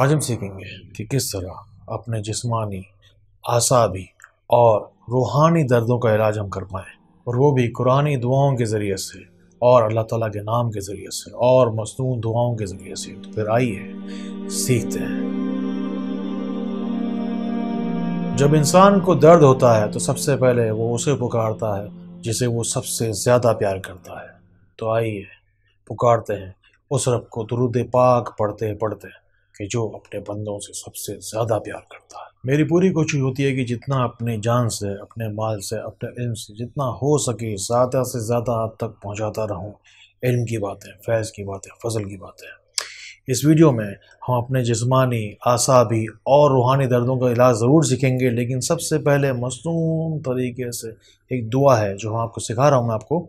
آج ہم سیکھیں گے کہ کس طرح اپنے جسمانی اعصابی اور روحانی دردوں کا علاج ہم کر پائیں اور وہ بھی قرآن دعاؤں کے ذریعے سے اور اللہ تعالیٰ کے نام کے ذریعے سے اور مصنون دعاؤں کے ذریعے سے تو پھر آئیے سیکھتے ہیں جب انسان کو درد ہوتا ہے تو سب سے پہلے وہ اسے پکارتا ہے جسے وہ سب سے زیادہ پیار کرتا ہے تو آئیے پکارتے ہیں اس رب کو درود پاک پڑھتے پڑھتے کہ جو اپنے بندوں سے سب سے زیادہ پیار کرتا ہے میری پوری کوشش ہوتی ہے کہ جتنا اپنے جان سے اپنے مال سے اپنے علم سے جتنا ہو سکے زیادہ سے زیادہ آپ تک پہنچاتا رہوں علم کی باتیں فیض کی باتیں فضل کی باتیں اس ویڈیو میں ہم اپنے جسمانی اعصابی اور روحانی دردوں کا علاج ضرور سیکھیں گے لیکن سب سے پہلے مصنون طریقے سے ایک دعا ہے جو ہم آپ کو سکھا رہا ہوں میں آپ کو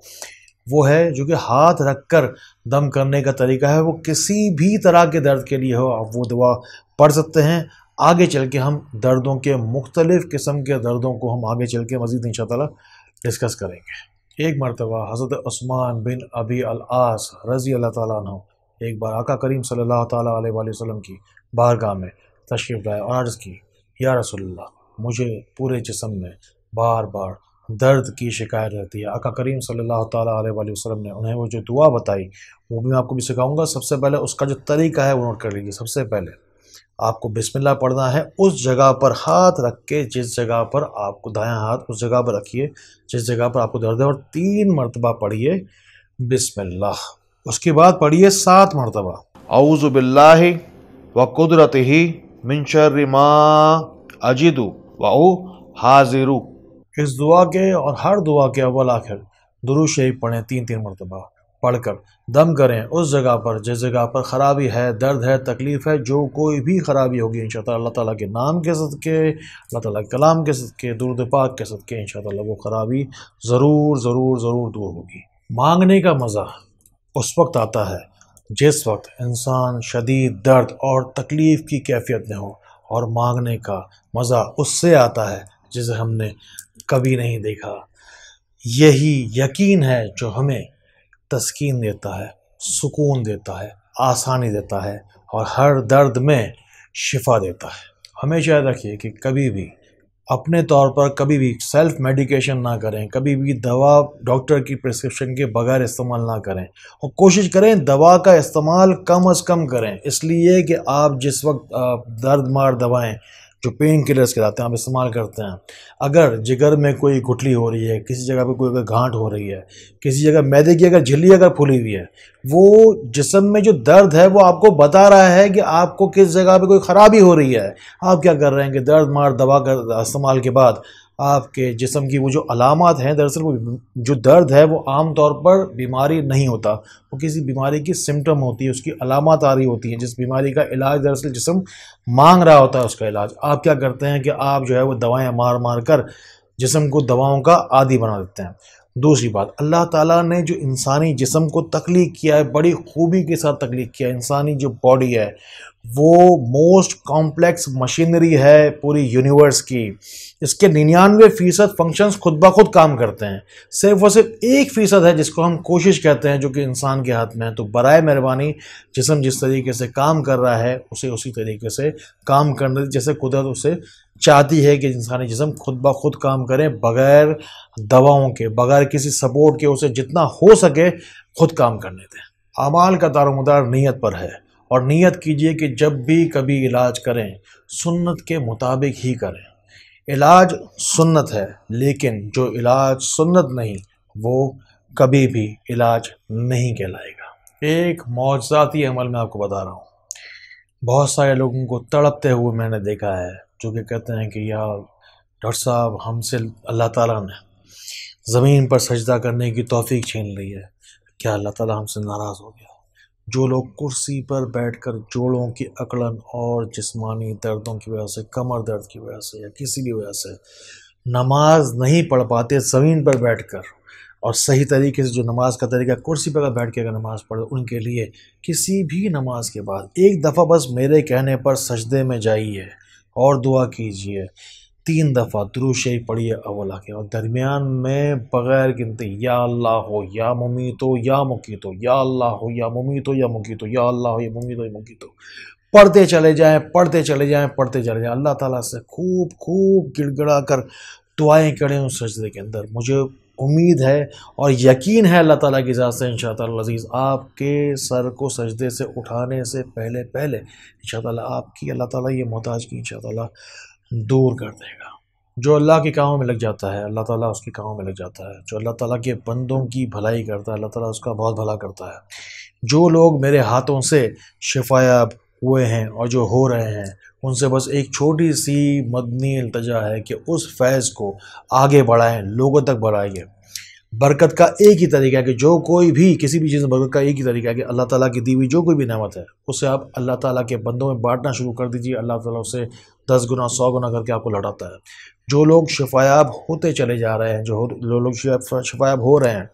وہ ہے جو کہ ہاتھ رکھ کر دم کرنے کا طریقہ ہے وہ کسی بھی طرح کے درد کے لیے ہو آپ وہ دعا پڑھ سکتے ہیں آگے چل کے ہم دردوں کے مختلف قسم کے دردوں کو ہم آگے چل کے مزید انشاء ڈسکس کریں گے ایک مرتبہ حضرت عثمان بن ابی العاص رضی اللہ تعالیٰ عنہ ایک بار آقا کریم صلی اللہ تعالیٰ علیہ وآلہ وسلم کی بارگاہ میں تشریف لائے اور عرض کی یا رسول اللہ مجھے پورے جسم میں بار بار درد کی شکایت رہتی ہے آقا کریم صلی اللہ تعالیٰ علیہ وآلہ وسلم نے انہیں وہ جو دعا بتائی وہ بھی میں آپ کو بھی سکھاؤں گا سب سے پہلے اس کا جو طریقہ ہے وہ نوٹ کر لیجیے سب سے پہلے آپ کو بسم اللہ پڑھنا ہے اس جگہ پر ہاتھ رکھ کے جس جگہ پر آپ کو دائیں ہاتھ اس جگہ پر رکھیے جس جگہ پر آپ کو درد ہے اور تین مرتبہ پڑھیے بسم اللہ اس کے بعد پڑھیے سات مرتبہ اعوذ باللہ و قدرت ہی منشر ما اجدو و او اس دعا کے اور ہر دعا کے اول آخر شریف پڑھیں تین تین مرتبہ پڑھ کر دم کریں اس جگہ پر جس جگہ پر خرابی ہے درد ہے تکلیف ہے جو کوئی بھی خرابی ہوگی ان شاء اللہ اللہ تعالیٰ کے نام کے صدقے اللہ تعالیٰ کے کلام کے صدقے درد پاک کے صدقے ان شاء اللہ وہ خرابی ضرور ضرور ضرور دور ہوگی مانگنے کا مزہ اس وقت آتا ہے جس وقت انسان شدید درد اور تکلیف کی کیفیت میں ہو اور مانگنے کا مزہ اس سے آتا ہے جسے ہم نے کبھی نہیں دیکھا یہی یقین ہے جو ہمیں تسکین دیتا ہے سکون دیتا ہے آسانی دیتا ہے اور ہر درد میں شفا دیتا ہے ہمیشہ رکھیے کہ کبھی بھی اپنے طور پر کبھی بھی سیلف میڈیکیشن نہ کریں کبھی بھی دوا ڈاکٹر کی پرسکرپشن کے بغیر استعمال نہ کریں اور کوشش کریں دوا کا استعمال کم از کم کریں اس لیے کہ آپ جس وقت درد مار دوائیں جو پین کلرز کے آتے ہیں آپ استعمال کرتے ہیں اگر جگر میں کوئی گھٹلی ہو رہی ہے کسی جگہ پہ کوئی اگر ہو رہی ہے کسی جگہ میدے کی اگر جھلی اگر پھلی ہوئی ہے وہ جسم میں جو درد ہے وہ آپ کو بتا رہا ہے کہ آپ کو کس جگہ پہ کوئی خرابی ہو رہی ہے آپ کیا کر رہے ہیں کہ درد مار دوا کر استعمال کے بعد آپ کے جسم کی وہ جو علامات ہیں دراصل وہ جو درد ہے وہ عام طور پر بیماری نہیں ہوتا وہ کسی بیماری کی سمٹم ہوتی ہے اس کی علامات آ رہی ہوتی ہیں جس بیماری کا علاج دراصل جسم مانگ رہا ہوتا ہے اس کا علاج آپ کیا کرتے ہیں کہ آپ جو ہے وہ دوائیں مار مار کر جسم کو دواؤں کا عادی بنا دیتے ہیں دوسری بات اللہ تعالیٰ نے جو انسانی جسم کو تخلیق کیا ہے بڑی خوبی کے ساتھ تخلیق کیا ہے انسانی جو باڈی ہے وہ موسٹ کامپلیکس مشینری ہے پوری یونیورس کی اس کے ننانوے فیصد فنکشنز خود بخود کام کرتے ہیں صرف وہ صرف ایک فیصد ہے جس کو ہم کوشش کہتے ہیں جو کہ انسان کے ہاتھ میں ہے تو برائے مہربانی جسم جس طریقے سے کام کر رہا ہے اسے اسی طریقے سے کام کرنے جیسے قدرت اسے چاہتی ہے کہ انسانی جسم خود بخود کام کرے بغیر دواؤں کے بغیر کسی سپورٹ کے اسے جتنا ہو سکے خود کام کرنے دیں اعمال کا دار و مدار نیت پر ہے اور نیت کیجئے کہ جب بھی کبھی علاج کریں سنت کے مطابق ہی کریں علاج سنت ہے لیکن جو علاج سنت نہیں وہ کبھی بھی علاج نہیں کہلائے گا ایک معجزاتی عمل میں آپ کو بتا رہا ہوں بہت سارے لوگوں کو تڑپتے ہوئے میں نے دیکھا ہے جو کہ کہتے ہیں کہ یا ڈاکٹر صاحب ہم سے اللہ تعالیٰ نے زمین پر سجدہ کرنے کی توفیق چھین لی ہے کیا اللہ تعالیٰ ہم سے ناراض ہو گیا جو لوگ کرسی پر بیٹھ کر جوڑوں کی اکڑن اور جسمانی دردوں کی وجہ سے کمر درد کی وجہ سے یا کسی بھی وجہ سے نماز نہیں پڑھ پاتے زمین پر بیٹھ کر اور صحیح طریقے سے جو نماز کا طریقہ کرسی پر بیٹھ کے اگر نماز پڑھے ان کے لیے کسی بھی نماز کے بعد ایک دفعہ بس میرے کہنے پر سجدے میں جائیے اور دعا کیجیے تین دفعہ درو شریف پڑھیے اللہ کے اور درمیان میں بغیر گنتے یا اللہ ہو یا ممیتو یا مکیتو یا اللہ ہو یا ممیتو یا مکیتو یا اللہ ہو یا ممیتو یا مکیتو پڑھتے چلے جائیں پڑھتے چلے جائیں پڑھتے چلے جائیں اللہ تعالیٰ سے خوب خوب گڑ گڑا کر دعائیں کریں اس سجدے کے اندر مجھے امید ہے اور یقین ہے اللہ تعالیٰ کی ذات سے ان شاء اللہ عزیز آپ کے سر کو سجدے سے اٹھانے سے پہلے پہلے ان شاء اللہ آپ کی اللہ تعالیٰ یہ محتاج کی ان شاء اللہ دور کر دے گا جو اللہ کے کاموں میں لگ جاتا ہے اللہ تعالیٰ اس کے کاموں میں لگ جاتا ہے جو اللہ تعالیٰ کے بندوں کی بھلائی کرتا ہے اللہ تعالیٰ اس کا بہت بھلا کرتا ہے جو لوگ میرے ہاتھوں سے شفایاب ہوئے ہیں اور جو ہو رہے ہیں ان سے بس ایک چھوٹی سی مدنی التجا ہے کہ اس فیض کو آگے بڑھائیں لوگوں تک بڑھائیے برکت کا ایک ہی طریقہ ہے کہ جو کوئی بھی کسی بھی چیز میں برکت کا ایک ہی طریقہ ہے کہ اللہ تعالیٰ کی دیوی جو کوئی بھی نعمت ہے اسے آپ اللہ تعالیٰ کے بندوں میں بانٹنا شروع کر دیجیے اللہ تعالیٰ اسے دس گنا سو گنا کر کے آپ کو لڑاتا ہے جو لوگ شفایاب ہوتے چلے جا رہے ہیں جو جو لوگ شفایاب ہو رہے ہیں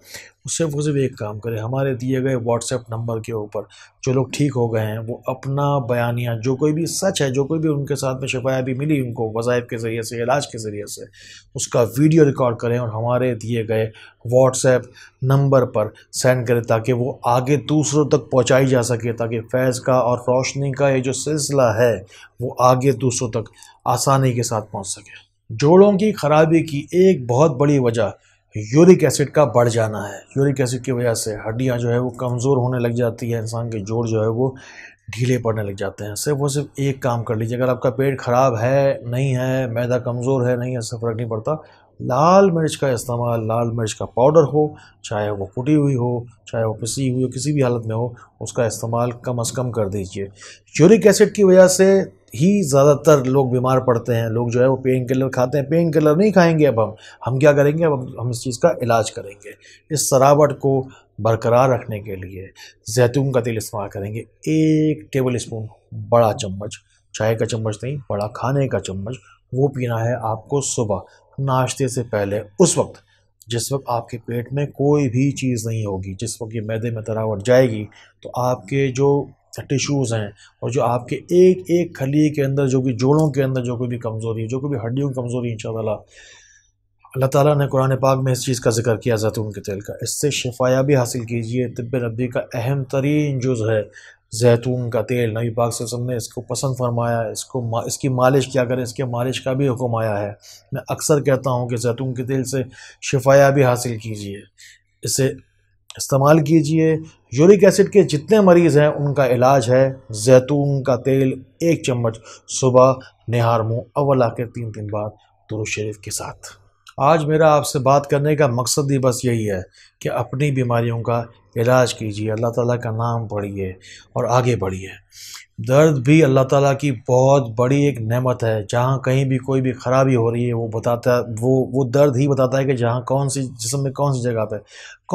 اس سے مجھے ایک کام کرے ہمارے دیے گئے واٹس ایپ نمبر کے اوپر جو لوگ ٹھیک ہو گئے ہیں وہ اپنا بیانیاں جو کوئی بھی سچ ہے جو کوئی بھی ان کے ساتھ میں بھی ملی ان کو وظائف کے ذریعے سے علاج کے ذریعے سے اس کا ویڈیو ریکارڈ کریں اور ہمارے دیے گئے واٹس ایپ نمبر پر سینڈ کریں تاکہ وہ آگے دوسروں تک پہنچائی جا سکے تاکہ فیض کا اور روشنی کا یہ جو سلسلہ ہے وہ آگے دوسروں تک آسانی کے ساتھ پہنچ سکے جوڑوں کی خرابی کی ایک بہت بڑی وجہ یورک ایسڈ کا بڑھ جانا ہے یورک ایسڈ کی وجہ سے ہڈیاں جو ہے وہ کمزور ہونے لگ جاتی ہیں انسان کے جوڑ جو ہے وہ ڈھیلے پڑنے لگ جاتے ہیں صرف وہ صرف ایک کام کر لیجیے اگر آپ کا پیٹ خراب ہے نہیں ہے میدا کمزور ہے نہیں ہے سر فرق نہیں پڑتا لال مرچ کا استعمال لال مرچ کا پاؤڈر ہو چاہے وہ کٹی ہوئی ہو چاہے وہ پسی ہوئی ہو کسی بھی حالت میں ہو اس کا استعمال کم از کم کر دیجیے یورک ایسڈ کی وجہ سے ہی زیادہ تر لوگ بیمار پڑتے ہیں لوگ جو ہے وہ پین کلر کھاتے ہیں پین کلر نہیں کھائیں گے اب ہم ہم کیا کریں گے اب ہم اس چیز کا علاج کریں گے اس سراوٹ کو برقرار رکھنے کے لیے زیتون کا تیل استعمال کریں گے ایک ٹیبل اسپون بڑا چمچ چائے کا چمچ نہیں بڑا کھانے کا چمچ وہ پینا ہے آپ کو صبح ناشتے سے پہلے اس وقت جس وقت آپ کے پیٹ میں کوئی بھی چیز نہیں ہوگی جس وقت یہ میدے میں تراوٹ جائے گی تو آپ کے جو ٹیشوز ہیں اور جو آپ کے ایک ایک کھلی کے اندر جو کہ جوڑوں کے اندر جو کوئی بھی کمزوری جو کوئی بھی ہڈیوں کی کمزوری ان شاء اللہ اللہ تعالیٰ نے قرآن پاک میں اس چیز کا ذکر کیا زیتون کے تیل کا اس سے شفایا بھی حاصل کیجیے طب نبی کا اہم ترین جز ہے زیتون کا تیل نبی پاک صلی اللہ علیہ وسلم نے اس کو پسند فرمایا اس کو اس کی مالش کیا کریں اس کے مالش کا بھی حکم آیا ہے میں اکثر کہتا ہوں کہ زیتون کے تیل سے شفایا بھی حاصل کیجیے اسے استعمال کیجئے یورک ایسڈ کے جتنے مریض ہیں ان کا علاج ہے زیتون کا تیل ایک چمچ صبح نہار منہ اول آ تین تین بعد درو شریف کے ساتھ آج میرا آپ سے بات کرنے کا مقصد ہی بس یہی ہے کہ اپنی بیماریوں کا علاج کیجیے اللہ تعالیٰ کا نام پڑھیے اور آگے بڑھیے درد بھی اللہ تعالیٰ کی بہت بڑی ایک نعمت ہے جہاں کہیں بھی کوئی بھی خرابی ہو رہی ہے وہ بتاتا ہے وہ وہ درد ہی بتاتا ہے کہ جہاں کون سی جسم میں کون سی جگہ پہ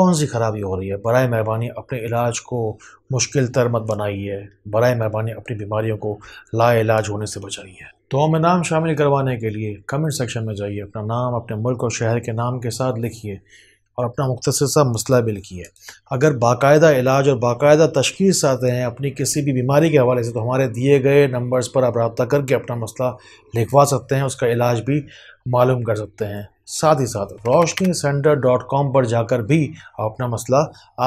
کون سی خرابی ہو رہی ہے برائے مہربانی اپنے علاج کو مشکل تر بنائی ہے برائے مہربانی اپنی بیماریوں کو لا علاج ہونے سے بچائی ہے تو ہمیں نام شامل کروانے کے لیے کمنٹ سیکشن میں جائیے اپنا نام اپنے ملک اور شہر کے نام کے ساتھ لکھیے اور اپنا مختصر سا مسئلہ بھی لکھیے اگر باقاعدہ علاج اور باقاعدہ تشخیص آتے ہیں اپنی کسی بھی بیماری کے حوالے سے تو ہمارے دیے گئے نمبرز پر آپ رابطہ کر کے اپنا مسئلہ لکھوا سکتے ہیں اس کا علاج بھی معلوم کر سکتے ہیں ساتھ ہی ساتھ روشنی سینٹر ڈاٹ کام پر جا کر بھی آپ اپنا مسئلہ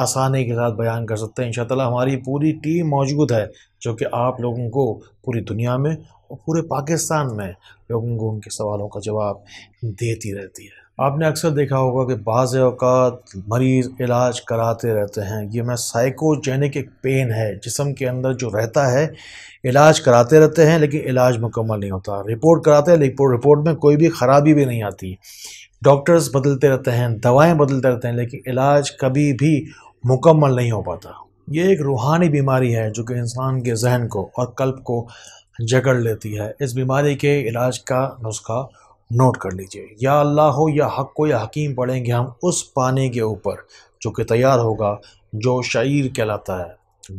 آسانی کے ساتھ بیان کر سکتے ہیں ان شاء اللہ ہماری پوری ٹیم موجود ہے جو کہ آپ لوگوں کو پوری دنیا میں پورے پاکستان میں لوگوں کو ان کے سوالوں کا جواب دیتی رہتی ہے آپ نے اکثر دیکھا ہوگا کہ بعض اوقات مریض علاج کراتے رہتے ہیں یہ میں سائیکوجینک ایک پین ہے جسم کے اندر جو رہتا ہے علاج کراتے رہتے ہیں لیکن علاج مکمل نہیں ہوتا رپورٹ کراتے ہیں لیکن رپورٹ میں کوئی بھی خرابی بھی نہیں آتی ڈاکٹرز بدلتے رہتے ہیں دوائیں بدلتے رہتے ہیں لیکن علاج کبھی بھی مکمل نہیں ہو پاتا یہ ایک روحانی بیماری ہے جو کہ انسان کے ذہن کو اور قلب کو جگڑ لیتی ہے اس بیماری کے علاج کا نسخہ نوٹ کر لیجئے یا اللہ ہو یا حق کو یا حکیم پڑھیں گے ہم اس پانی کے اوپر جو کہ تیار ہوگا جو شعیر کہلاتا ہے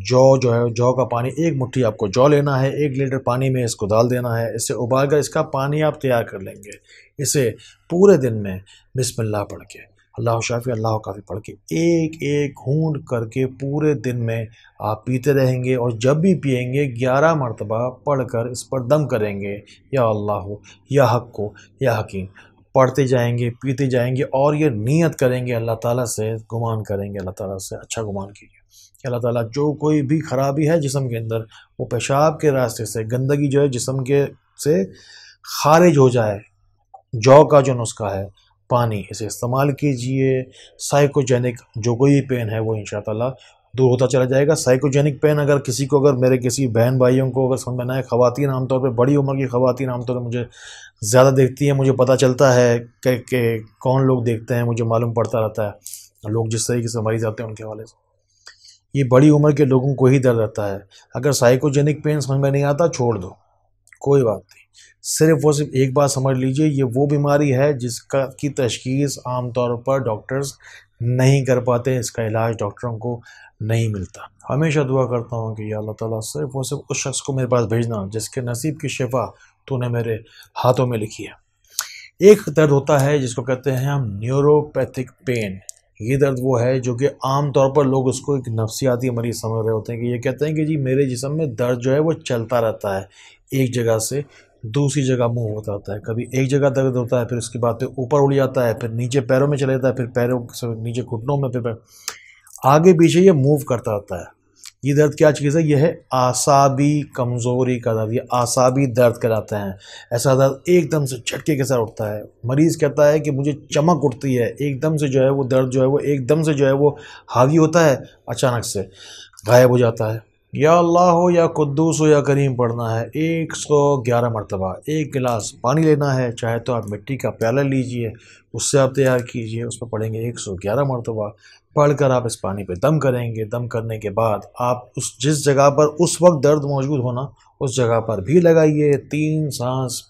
جو جو ہے جو کا پانی ایک مٹھی آپ کو جو لینا ہے ایک لیٹر پانی میں اس کو ڈال دینا ہے اسے ابال کر اس کا پانی آپ تیار کر لیں گے اسے پورے دن میں بسم اللہ پڑھ کے اللہ شافی اللہ کافی پڑھ کے ایک ایک گھونڈ کر کے پورے دن میں آپ پیتے رہیں گے اور جب بھی پئیں گے گیارہ مرتبہ پڑھ کر اس پر دم کریں گے یا اللہ ہو یا حق ہو یا حکیم پڑھتے جائیں گے پیتے جائیں گے اور یہ نیت کریں گے اللہ تعالیٰ سے گمان کریں گے اللہ تعالیٰ سے اچھا گمان کیجیے کہ اللہ تعالیٰ جو کوئی بھی خرابی ہے جسم کے اندر وہ پیشاب کے راستے سے گندگی جو ہے جسم کے سے خارج ہو جائے جو کا جو نسخہ ہے پانی اسے استعمال کیجئے سائیکوجینک جو کوئی پین ہے وہ ان شاء اللہ دور ہوتا چلا جائے گا سائیکوجینک پین اگر کسی کو اگر میرے کسی بہن بھائیوں کو اگر سمجھ میں نہ آئے خواتین عام طور پہ بڑی عمر کی خواتین عام طور پہ مجھے زیادہ دیکھتی ہیں مجھے پتہ چلتا ہے کہ کہ کون لوگ دیکھتے ہیں مجھے معلوم پڑتا رہتا ہے لوگ جس طریقے سے مریض جاتے ہیں ان کے حوالے سے یہ بڑی عمر کے لوگوں کو ہی درد رہتا ہے اگر سائیکوجینک پین سمجھ میں نہیں آتا چھوڑ دو کوئی بات نہیں صرف وہ صرف ایک بات سمجھ لیجئے یہ وہ بیماری ہے جس کا کی تشخیص عام طور پر ڈاکٹرز نہیں کر پاتے اس کا علاج ڈاکٹروں کو نہیں ملتا ہمیشہ دعا کرتا ہوں کہ یا اللہ تعالیٰ صرف وہ صرف اس شخص کو میرے پاس بھیجنا جس کے نصیب کی شفا تو نے میرے ہاتھوں میں لکھی ہے ایک درد ہوتا ہے جس کو کہتے ہیں ہم نیوروپیتھک پین یہ درد وہ ہے جو کہ عام طور پر لوگ اس کو ایک نفسیاتی مریض سمجھ رہے ہوتے ہیں کہ یہ کہتے ہیں کہ جی میرے جسم میں درد جو ہے وہ چلتا رہتا ہے ایک جگہ سے دوسری جگہ منہ ہوتا آتا ہے کبھی ایک جگہ درد ہوتا ہے پھر اس کے بعد پھر اوپر اڑ جاتا ہے پھر نیچے پیروں میں چلے جاتا ہے پھر پیروں سے نیچے گھٹنوں میں پھر آگے پیچھے یہ موو کرتا آتا ہے یہ درد کیا چیز ہے یہ ہے آسابی کمزوری کا درد یہ آسابی درد کراتے ہیں ایسا درد ایک دم سے چھٹکے کے ساتھ اٹھتا ہے مریض کہتا ہے کہ مجھے چمک اٹھتی ہے ایک دم سے جو ہے وہ درد جو ہے وہ ایک دم سے جو ہے وہ حاوی ہوتا ہے اچانک سے غائب ہو جاتا ہے یا اللہ ہو یا قدوس ہو یا کریم پڑھنا ہے ایک سو گیارہ مرتبہ ایک گلاس پانی لینا ہے چاہے تو آپ مٹی کا پیالہ لیجئے اس سے آپ تیار کیجئے اس پر پڑھیں گے ایک سو گیارہ مرتبہ پڑھ کر آپ اس پانی پہ دم کریں گے دم کرنے کے بعد آپ اس جس جگہ پر اس وقت درد موجود ہونا اس جگہ پر بھی لگائیے تین سانس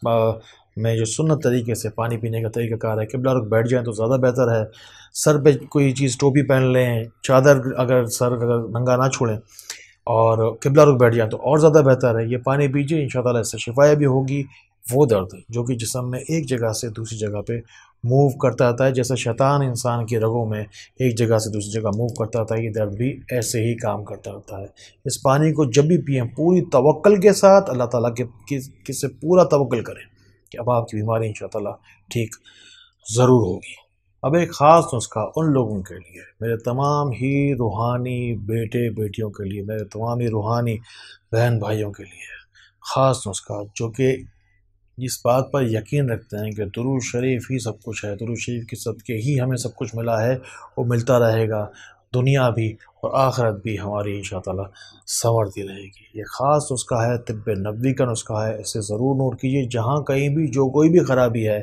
میں جو سنت طریقے سے پانی پینے کا طریقہ کار ہے قبلہ رخ بیٹھ جائیں تو زیادہ بہتر ہے سر پہ کوئی چیز ٹوپی پہن لیں چادر اگر سر اگر ننگا نہ چھوڑیں اور قبلہ روپ بیٹھ جائیں تو اور زیادہ بہتر ہے یہ پانی پیجیے ان شاء اللہ اس سے شفایا بھی ہوگی وہ درد جو کہ جسم میں ایک جگہ سے دوسری جگہ پہ موو کرتا رہتا ہے جیسے شیطان انسان کی رگوں میں ایک جگہ سے دوسری جگہ موو کرتا رہتا ہے یہ درد بھی ایسے ہی کام کرتا رہتا ہے اس پانی کو جب بھی پئیں پوری توقل کے ساتھ اللہ تعالیٰ کے کس سے پورا توقل کریں کہ اب آپ کی بیماری ان شاء اللہ ٹھیک ضرور ہوگی اب ایک خاص نسخہ ان لوگوں کے لیے میرے تمام ہی روحانی بیٹے بیٹیوں کے لیے میرے تمام ہی روحانی بہن بھائیوں کے لیے خاص نسخہ جو کہ جس بات پر یقین رکھتے ہیں کہ درو شریف ہی سب کچھ ہے درو کی کے صدقے ہی ہمیں سب کچھ ملا ہے وہ ملتا رہے گا دنیا بھی اور آخرت بھی ہماری ان شاء اللہ سنورتی رہے گی یہ خاص نسخہ ہے طب نبوی کا نسخہ ہے اسے ضرور نوٹ کیجیے جہاں کہیں بھی جو کوئی بھی خرابی ہے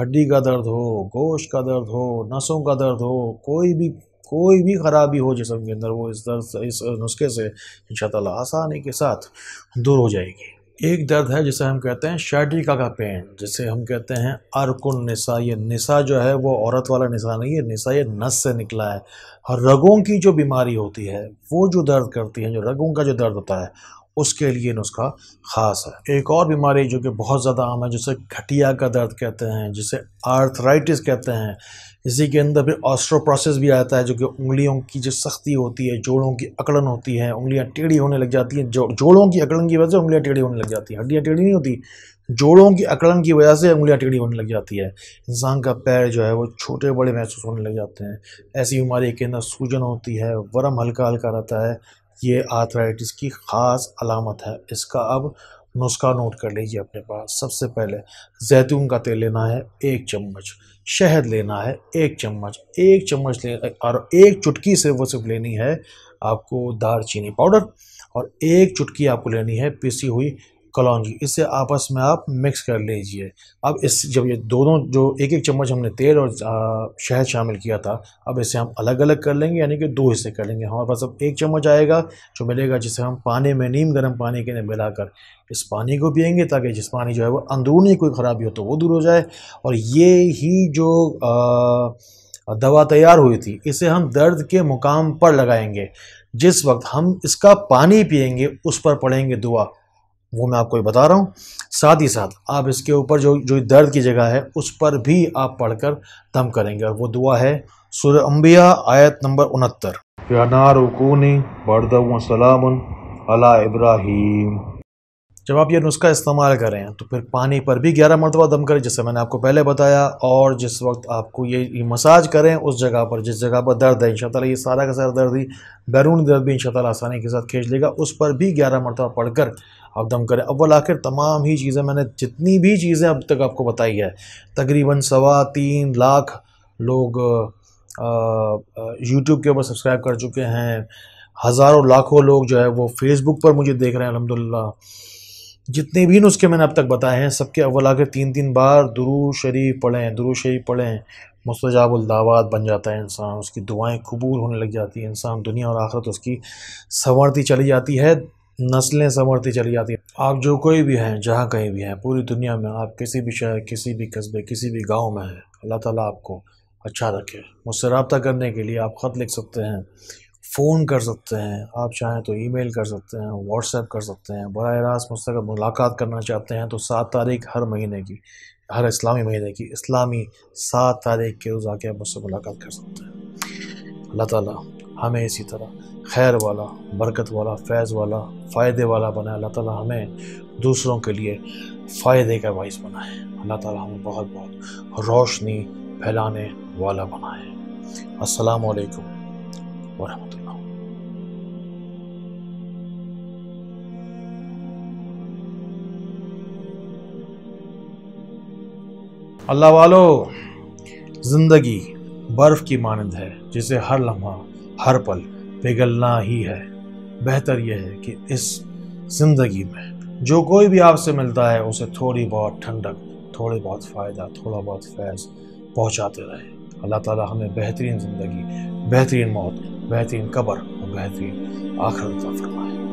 ہڈی کا درد ہو گوشت کا درد ہو نسوں کا درد ہو کوئی بھی کوئی بھی خرابی ہو جسم کے اندر وہ اس درد اس نسخے سے ان شاء اللہ آسانی کے ساتھ دور ہو جائے گی ایک درد ہے جسے ہم کہتے ہیں شاٹیکا کا پین جسے ہم کہتے ہیں ارکن نسا یہ نسا جو ہے وہ عورت والا نسا نہیں ہے نسا یہ نس سے نکلا ہے رگوں کی جو بیماری ہوتی ہے وہ جو درد کرتی ہے جو رگوں کا جو درد ہوتا ہے اس کے لیے نسخہ خاص ہے ایک اور بیماری جو کہ بہت زیادہ عام ہے جسے گھٹیا کا درد کہتے ہیں جسے آرتھرائٹس کہتے ہیں اسی کے اندر بھی آسٹروپروس بھی آتا ہے جو کہ انگلیوں کی جو سختی ہوتی ہے جوڑوں کی اکڑن ہوتی ہے انگلیاں ٹیڑھی ہونے لگ جاتی ہیں جو جوڑوں کی اکڑن کی وجہ سے انگلیاں ٹیڑھی ہونے لگ جاتی ہیں ہڈیاں ٹیڑھی نہیں ہوتی جوڑوں کی اکڑن کی وجہ سے انگلیاں ٹیڑھی ہونے لگ جاتی ہے انسان کا پیر جو ہے وہ چھوٹے بڑے محسوس ہونے لگ جاتے ہیں ایسی بیماری کے اندر سوجن ہوتی ہے ورم ہلکا ہلکا رہتا ہے یہ آرتھرائٹس کی خاص علامت ہے اس کا اب نسخہ نوٹ کر لیجیے اپنے پاس سب سے پہلے زیتون کا تیل لینا ہے ایک چمچ شہد لینا ہے ایک چمچ ایک چمچ لے اور ایک چٹکی سے وہ صرف لینی ہے آپ کو دار چینی پاؤڈر اور ایک چٹکی آپ کو لینی ہے پیسی ہوئی کلونجی اسے آپس میں آپ مکس کر لیجئے اب اس جب یہ دونوں جو ایک ایک چمچ ہم نے تیل اور شہد شامل کیا تھا اب اسے ہم الگ الگ کر لیں گے یعنی کہ دو حصے کر لیں گے ہمارے پاس اب ایک چمچ آئے گا جو ملے گا جسے ہم پانی میں نیم گرم پانی کے لیے ملا کر اس پانی کو پئیں گے تاکہ جس پانی جو ہے وہ اندرونی کوئی خرابی ہو تو وہ دور ہو جائے اور یہ ہی جو دوا تیار ہوئی تھی اسے ہم درد کے مقام پر لگائیں گے جس وقت ہم اس کا پانی پئیں گے اس پر پڑیں گے دعا وہ میں آپ کو یہ بتا رہا ہوں ساتھ ہی ساتھ آپ اس کے اوپر جو جو درد کی جگہ ہے اس پر بھی آپ پڑھ کر دم کریں گے وہ دعا ہے سورہ انبیاء آیت نمبر انہتر علی ابراہیم جب آپ یہ نسخہ استعمال کریں تو پھر پانی پر بھی گیارہ مرتبہ دم کریں جیسے میں نے آپ کو پہلے بتایا اور جس وقت آپ کو یہ مساج کریں اس جگہ پر جس جگہ پر درد ہے ان شاء اللہ یہ سارا کا سارا درد ہی بیرون درد بھی ان شاء اللہ آسانی کے ساتھ کھینچ لے گا اس پر بھی گیارہ مرتبہ پڑھ کر آپ دم کریں اول آخر تمام ہی چیزیں میں نے جتنی بھی چیزیں اب تک آپ کو بتائی ہے تقریباً سوا تین لاکھ لوگ یوٹیوب کے اوپر سبسکرائب کر چکے ہیں ہزاروں لاکھوں لوگ جو ہے وہ فیس بک پر مجھے دیکھ رہے ہیں الحمدللہ للہ جتنے بھی اس کے میں نے اب تک بتائے ہیں سب کے اول آ کے تین تین بار درو شریف پڑھیں درو شریف پڑھیں مستجاب الدعوات بن جاتا ہے انسان اس کی دعائیں قبول ہونے لگ جاتی ہیں انسان دنیا اور آخرت اس کی سنورتی چلی جاتی ہے نسلیں سنورتی چلی جاتی ہیں آپ جو کوئی بھی ہیں جہاں کہیں بھی ہیں پوری دنیا میں آپ کسی بھی شہر کسی بھی قصبے کسی بھی گاؤں میں ہیں اللہ تعالیٰ آپ کو اچھا رکھے مجھ سے رابطہ کرنے کے لیے آپ خط لکھ سکتے ہیں فون کر سکتے ہیں آپ چاہیں تو ای میل کر سکتے ہیں واٹس ایپ کر سکتے ہیں براہ راست مجھ سے اگر ملاقات کرنا چاہتے ہیں تو سات تاریخ ہر مہینے کی ہر اسلامی مہینے کی اسلامی سات تاریخ کے روز آ کے آپ مجھ سے ملاقات کر سکتے ہیں اللہ تعالیٰ ہمیں اسی طرح خیر والا برکت والا فیض والا فائدے والا بنا اللہ تعالیٰ ہمیں دوسروں کے لیے فائدے کا باعث بنا ہے اللہ تعالیٰ ہمیں بہت بہت روشنی پھیلانے والا بنا ہے السلام علیکم ورحمۃ اللہ اللہ والو زندگی برف کی مانند ہے جسے ہر لمحہ ہر پل پگھلنا ہی ہے بہتر یہ ہے کہ اس زندگی میں جو کوئی بھی آپ سے ملتا ہے اسے تھوڑی بہت ٹھنڈک تھوڑی بہت فائدہ تھوڑا بہت فیض پہنچاتے رہے اللہ تعالیٰ ہمیں بہترین زندگی بہترین موت بہترین قبر اور بہترین آخر فرمائے